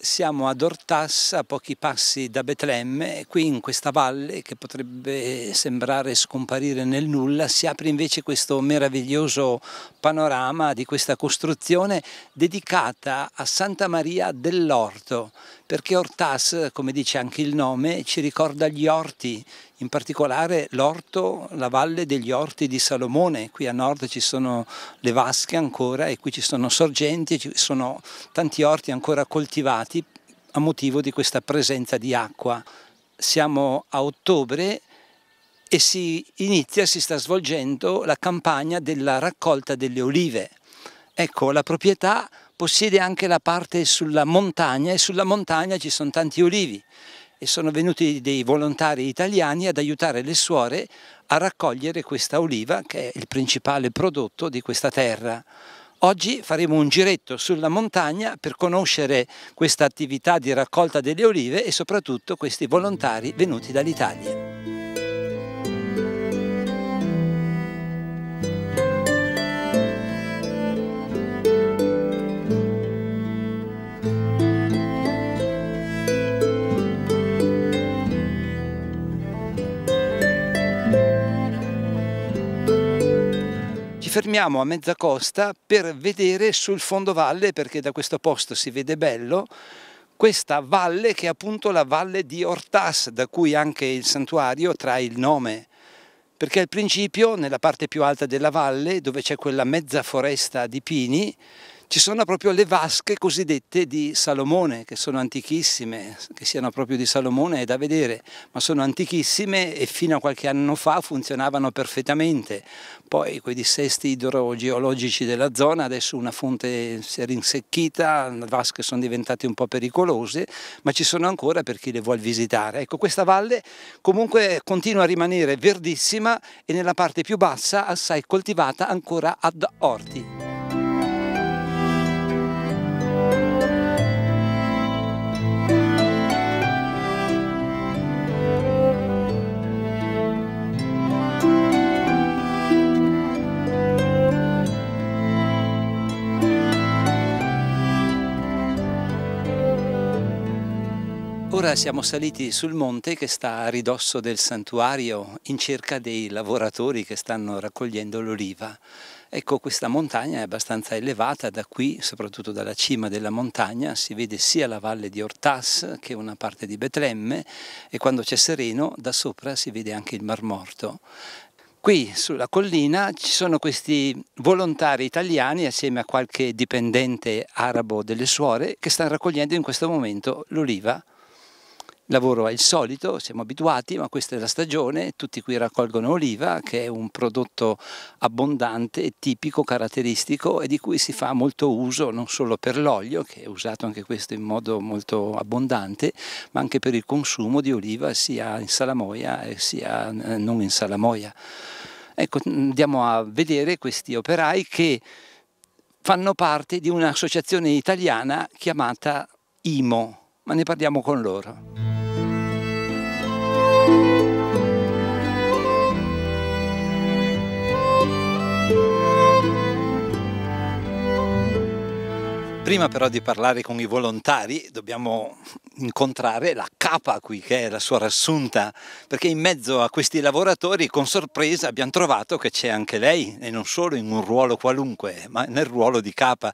siamo ad Ortas, a pochi passi da Betlemme, qui in questa valle che potrebbe sembrare scomparire nel nulla, si apre invece questo meraviglioso panorama di questa costruzione dedicata a Santa Maria dell'Orto, perché Ortas, come dice anche il nome, ci ricorda gli orti, in particolare l'orto, la valle degli orti di Salomone, qui a nord ci sono le vasche ancora e qui ci sono sorgenti, ci sono tanti orti ancora coltivati a motivo di questa presenza di acqua. Siamo a ottobre e si inizia, si sta svolgendo la campagna della raccolta delle olive. Ecco, la proprietà possiede anche la parte sulla montagna e sulla montagna ci sono tanti olivi e sono venuti dei volontari italiani ad aiutare le suore a raccogliere questa oliva che è il principale prodotto di questa terra. Oggi faremo un giretto sulla montagna per conoscere questa attività di raccolta delle olive e soprattutto questi volontari venuti dall'Italia. fermiamo a mezza costa per vedere sul fondovalle, perché da questo posto si vede bello, questa valle che è appunto la valle di Ortas, da cui anche il santuario trae il nome. Perché al principio, nella parte più alta della valle, dove c'è quella mezza foresta di pini, ci sono proprio le vasche cosiddette di Salomone, che sono antichissime, che siano proprio di Salomone è da vedere, ma sono antichissime e fino a qualche anno fa funzionavano perfettamente. Poi quei dissesti idrogeologici della zona, adesso una fonte si è rinsecchita, le vasche sono diventate un po' pericolose, ma ci sono ancora per chi le vuole visitare. Ecco, questa valle comunque continua a rimanere verdissima e nella parte più bassa assai coltivata ancora ad orti. Ora siamo saliti sul monte che sta a ridosso del santuario in cerca dei lavoratori che stanno raccogliendo l'oliva. Ecco, questa montagna è abbastanza elevata, da qui, soprattutto dalla cima della montagna, si vede sia la valle di Ortas che una parte di Betlemme e quando c'è sereno da sopra si vede anche il Mar Morto. Qui sulla collina ci sono questi volontari italiani assieme a qualche dipendente arabo delle suore che stanno raccogliendo in questo momento l'oliva lavoro è il solito, siamo abituati, ma questa è la stagione, tutti qui raccolgono oliva, che è un prodotto abbondante, tipico, caratteristico e di cui si fa molto uso non solo per l'olio, che è usato anche questo in modo molto abbondante, ma anche per il consumo di oliva sia in salamoia sia eh, non in salamoia. Ecco, mm, andiamo a vedere questi operai che fanno parte di un'associazione italiana chiamata IMO, ma ne parliamo con loro. Prima però di parlare con i volontari dobbiamo incontrare la capa qui che è la sua rassunta perché in mezzo a questi lavoratori con sorpresa abbiamo trovato che c'è anche lei e non solo in un ruolo qualunque ma nel ruolo di capa.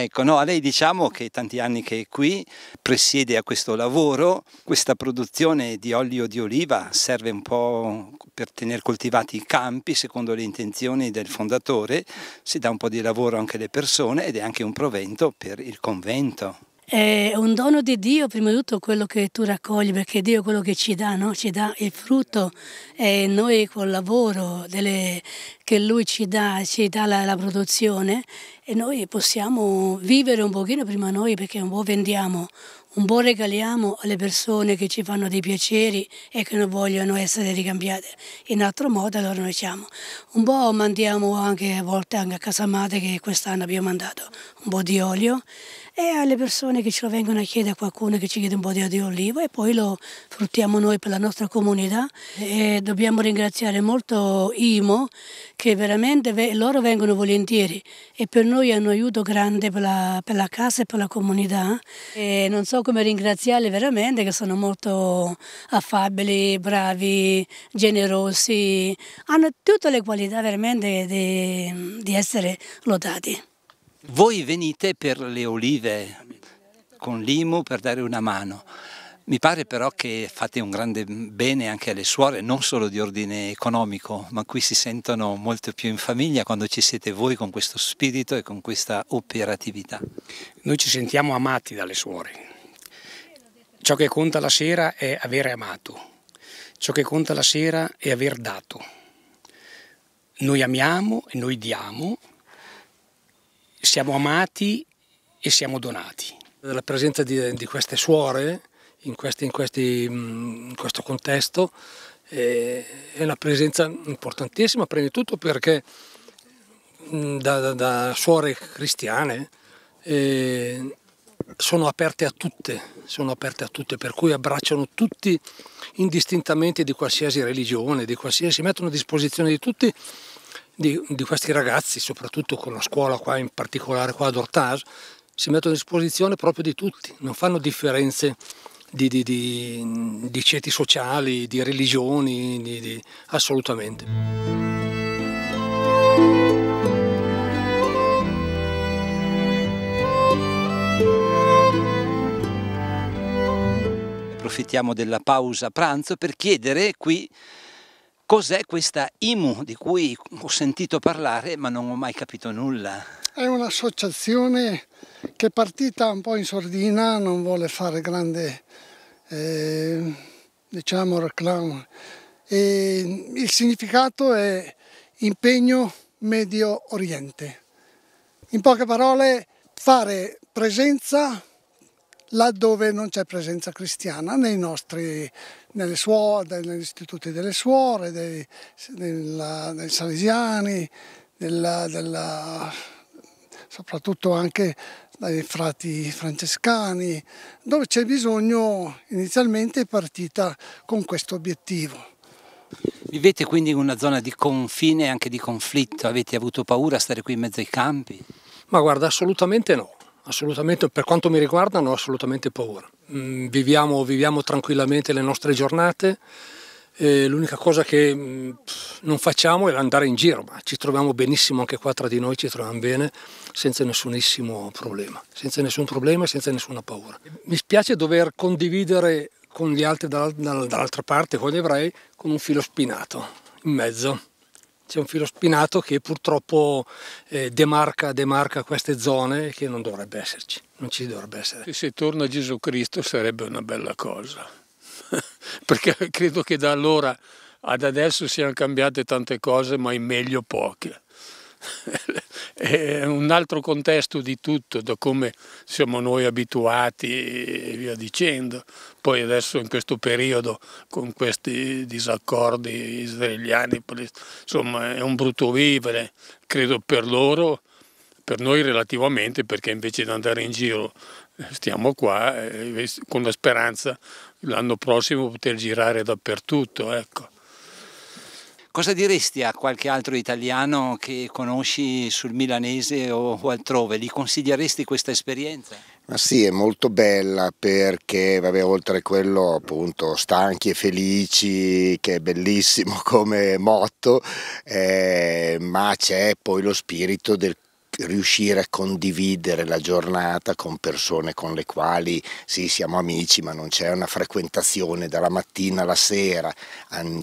Ecco, no, a lei diciamo che tanti anni che è qui, presiede a questo lavoro, questa produzione di olio di oliva serve un po' per tenere coltivati i campi secondo le intenzioni del fondatore, si dà un po' di lavoro anche alle persone ed è anche un provento per il convento. È un dono di Dio, prima di tutto, quello che tu raccogli, perché Dio è quello che ci dà, no? ci dà il frutto e noi col lavoro delle, che Lui ci dà, ci dà la, la, produzione e noi possiamo vivere un pochino prima noi perché un po' vendiamo, un po' regaliamo alle persone che ci fanno dei piaceri e che non vogliono essere ricambiate in altro modo, allora noi siamo. Un po' mandiamo anche a volte anche a casa madre che quest'anno abbiamo mandato un po' di olio e alle persone che ce lo vengono a chiedere, a qualcuno che ci chiede un po' di olio d'oliva e poi lo fruttiamo noi per la nostra comunità e dobbiamo ringraziare molto IMO che veramente loro vengono volentieri e per noi è un aiuto grande per la, per la casa e per la comunità e non so come ringraziarli veramente che sono molto affabili, bravi, generosi, hanno tutte le qualità veramente di, di essere lodati voi venite per le olive con l'IMU per dare una mano. Mi pare però che fate un grande bene anche alle suore, non solo di ordine economico, ma qui si sentono molto più in famiglia quando ci siete voi con questo spirito e con questa operatività. Noi ci sentiamo amati dalle suore. Ciò che conta la sera è avere amato, ciò che conta la sera è aver dato. Noi amiamo e noi diamo siamo amati e siamo donati. La presenza di, di queste suore in, questi, in, questi, mm, in questo contesto eh, è, una presenza importantissima, prima di tutto perché mm, da, da, da suore cristiane eh, sono aperte a tutte, sono aperte a tutte, per cui abbracciano tutti indistintamente di qualsiasi religione, di qualsiasi, si mettono a disposizione di tutti di, di, questi ragazzi, soprattutto con la scuola qua, in particolare qua ad Ortage, si mettono a disposizione proprio di tutti, non fanno differenze di, di, di ceti sociali, di religioni, assolutamente. approfittiamo della pausa pranzo per chiedere qui Cos'è questa IMU di cui ho sentito parlare ma non ho mai capito nulla? È un'associazione che è partita un po' in sordina, non vuole fare grande eh, diciamo reclam. E il significato è impegno Medio Oriente. In poche parole fare presenza laddove non c'è presenza cristiana nei nostri nelle suore, negli istituti delle suore, dei, nella, dei salesiani, della, della, soprattutto anche dai frati francescani, dove c'è bisogno inizialmente è partita con questo obiettivo. Vivete quindi in una zona di confine e anche di conflitto, avete avuto paura a stare qui in mezzo ai campi? Ma guarda, assolutamente no Assolutamente, per quanto mi riguarda non ho assolutamente paura. Mm, viviamo, viviamo tranquillamente le nostre giornate, l'unica cosa che mm, non facciamo è andare in giro, ma ci troviamo benissimo anche qua tra di noi, ci troviamo bene senza nessunissimo problema, senza nessun problema e senza nessuna paura. Mi spiace dover condividere con gli altri dall'altra parte, con gli ebrei, con un filo spinato in mezzo c'è un filo spinato che purtroppo eh, demarca, demarca, queste zone che non dovrebbe esserci, non ci dovrebbe essere. E Se torna Gesù Cristo sarebbe una bella cosa, perché credo che da allora ad adesso siano cambiate tante cose, ma in meglio poche. è un altro contesto di tutto, da come siamo noi abituati e via dicendo. Poi adesso in questo periodo con questi disaccordi israeliani, insomma è un brutto vivere, credo per loro, per noi relativamente, perché invece di andare in giro eh, stiamo qua eh, con la speranza l'anno prossimo poter girare dappertutto. Ecco. Cosa diresti a qualche altro italiano che conosci sul milanese o altrove? Gli consiglieresti questa esperienza? Ma sì, è molto bella perché, vabbè, oltre a quello appunto stanchi e felici, che è bellissimo come motto, eh, ma c'è poi lo spirito del riuscire a condividere la giornata con persone con le quali sì siamo amici ma non c'è una frequentazione dalla mattina alla sera,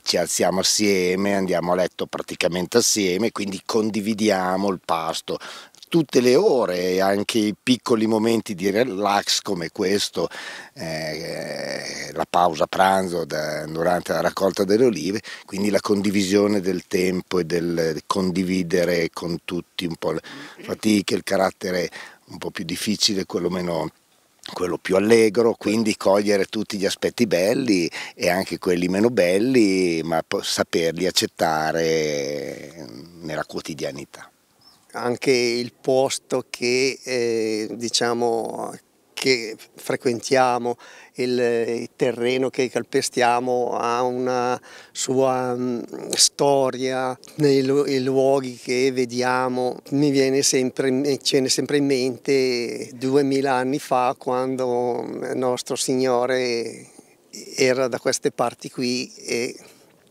ci alziamo assieme, andiamo a letto praticamente assieme, quindi condividiamo il pasto, tutte le ore, e anche i piccoli momenti di relax come questo, eh, la pausa pranzo da, durante la raccolta delle olive, quindi la condivisione del tempo e del condividere con tutti un po' le fatiche, il carattere un po' più difficile, quello meno quello più allegro, quindi cogliere tutti gli aspetti belli e anche quelli meno belli, ma saperli accettare nella quotidianità anche il posto che, eh, diciamo, che frequentiamo, il, il, terreno che calpestiamo ha una sua mh, mm, storia, nei, i luoghi che vediamo. Mi viene sempre, viene sempre in mente duemila anni fa quando nostro Signore era da queste parti qui e,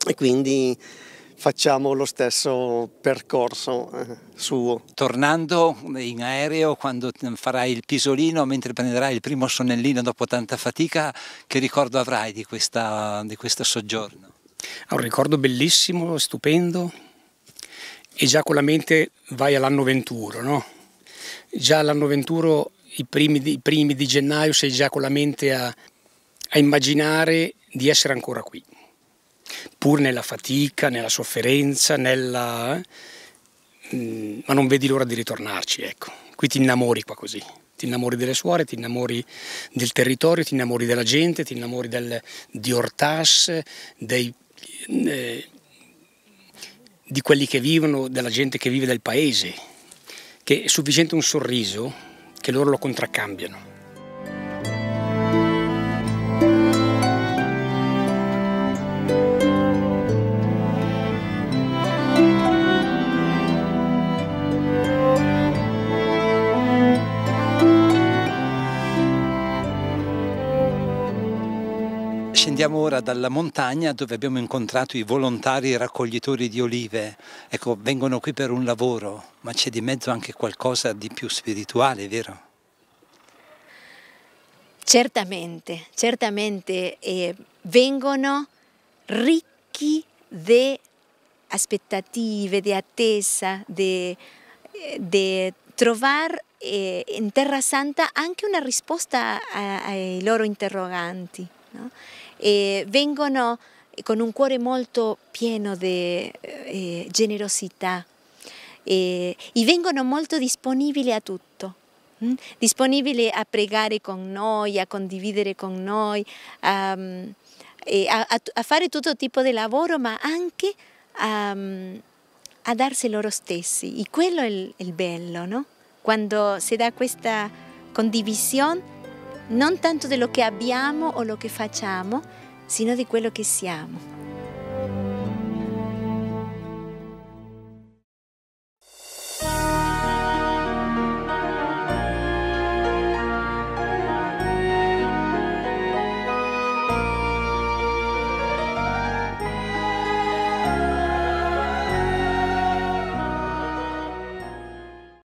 e quindi facciamo lo stesso percorso eh, suo. Tornando in aereo, quando farai il pisolino, mentre prenderai il primo sonnellino dopo tanta fatica, che ricordo avrai di, questa, di questo soggiorno? un ricordo bellissimo, stupendo, e già con la mente vai all'anno 21, no? Già all'anno 21, i primi, i primi, di gennaio, sei già con la mente a, a immaginare di essere ancora qui pur nella fatica, nella sofferenza, nella... Eh, mm, ma non vedi l'ora di ritornarci, ecco. Qui ti innamori qua così, ti innamori delle suore, ti innamori del territorio, ti innamori della gente, ti innamori del, di Ortas, dei, eh, di quelli che vivono, della gente che vive del paese, che è sufficiente un sorriso che loro lo contraccambiano. Scendiamo ora dalla montagna dove abbiamo incontrato i volontari raccoglitori di olive. Ecco, vengono qui per un lavoro, ma c'è di mezzo anche qualcosa di più spirituale, vero? Certamente, certamente eh, vengono ricchi di aspettative, di attesa, di, trovare eh, in Terra Santa anche una risposta a, ai loro interroganti. No? e vengono con un cuore molto pieno di eh, eh generosità e vengono molto disponibili a tutto mm? disponibili a pregare con noi, a condividere con noi, um, a, a, a fare tutto tipo di lavoro, ma anche a, um, a, darsi loro stessi. E quello è il, il bello, no? Quando si dà questa condivisione non tanto dello che abbiamo o lo che facciamo, sino di quello che siamo.